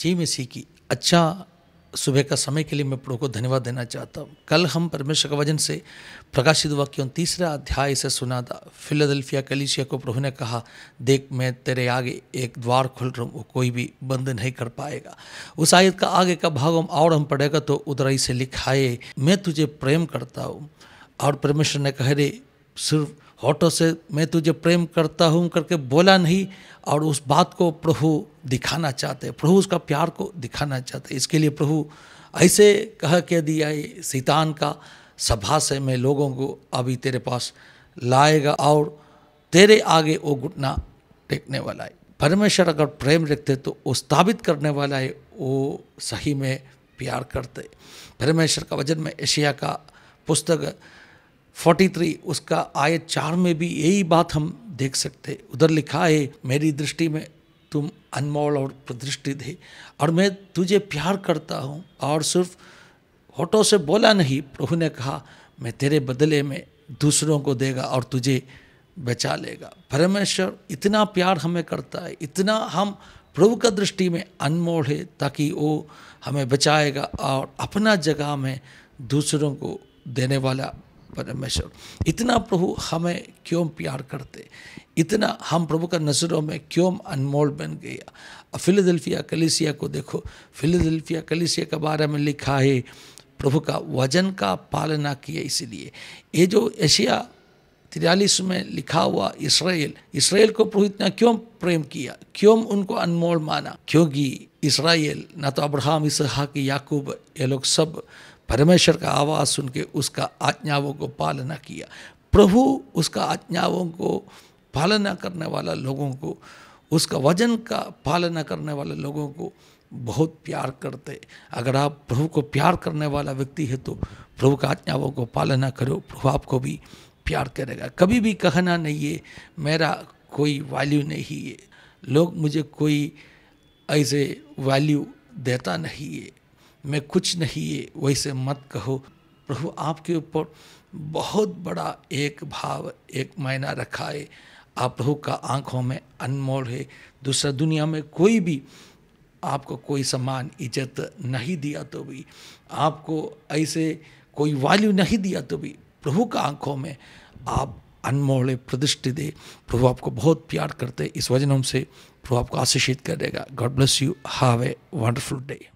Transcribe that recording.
जी मसीह की अच्छा सुबह का समय के लिए मैं प्रभु को धन्यवाद देना चाहता हूँ कल हम परमेश्वर का वजन से प्रकाशित वाक्यों तीसरा अध्याय से सुना था फिलाडेल्फिया कलिशिया को प्रभु ने कहा देख मैं तेरे आगे एक द्वार खोल रहा हूँ वो कोई भी बंद नहीं कर पाएगा उस आयत का आगे का भाग हम और हम पढ़ेगा तो उधर से लिखाए मैं तुझे प्रेम करता हूँ और परमेश्वर ने कह रे सिर्फ होटो से मैं तुझे प्रेम करता हूँ करके बोला नहीं और उस बात को प्रभु दिखाना चाहते प्रभु उसका प्यार को दिखाना चाहते इसके लिए प्रभु ऐसे कह के दिया ये सीतान का सभा से मैं लोगों को अभी तेरे पास लाएगा और तेरे आगे वो घुटना टेकने वाला है परमेश्वर अगर प्रेम रखते तो वो स्थापित करने वाला है वो सही में प्यार करते परमेश्वर का वजन में एशिया का पुस्तक 43 उसका आयत चार में भी यही बात हम देख सकते उधर लिखा है मेरी दृष्टि में तुम अनमोल और प्रदृष्टित है और मैं तुझे प्यार करता हूँ और सिर्फ होठों से बोला नहीं प्रभु ने कहा मैं तेरे बदले में दूसरों को देगा और तुझे बचा लेगा परमेश्वर इतना प्यार हमें करता है इतना हम प्रभु का दृष्टि में अनमोल है ताकि वो हमें बचाएगा और अपना जगह में दूसरों को देने वाला परमेश्वर इतना प्रभु हमें क्यों प्यार करते इतना हम प्रभु का नज़रों में क्यों अनमोल बन गया फिलाडेल्फिया कलिसिया को देखो फिलाडेल्फिया कलिसिया के बारे में लिखा है प्रभु का वजन का पालना किया इसलिए ये जो एशिया तिरालीस में लिखा हुआ इसराइल इसराइल को प्रभु इतना क्यों प्रेम किया क्यों उनको अनमोल माना क्योंकि इसराइल ना तो अब्राहम इसहाक याकूब ये लोग सब परमेश्वर का आवाज़ सुन के उसका आज्ञाओं को पालना किया प्रभु उसका आज्ञाओं को पालना करने वाला लोगों को उसका वजन का पालना करने वाले लोगों को बहुत प्यार करते अगर आप प्रभु को प्यार करने वाला व्यक्ति है तो प्रभु का आज्ञाओं को पालना करो प्रभु आपको भी प्यार करेगा कभी भी कहना नहीं है मेरा कोई वैल्यू नहीं है लोग मुझे कोई ऐसे वैल्यू देता नहीं है मैं कुछ नहीं वैसे मत कहो प्रभु आपके ऊपर बहुत बड़ा एक भाव एक मायना रखा है आप प्रभु का आंखों में अनमोल है दूसरा दुनिया में कोई भी आपको कोई सम्मान इज्जत नहीं दिया तो भी आपको ऐसे कोई वैल्यू नहीं दिया तो भी प्रभु का आंखों में आप अनमोल प्रतिष्ठित दे प्रभु आपको बहुत प्यार करते इस वजन से प्रभु आपको आशीषित करेगा God bless you have a wonderful day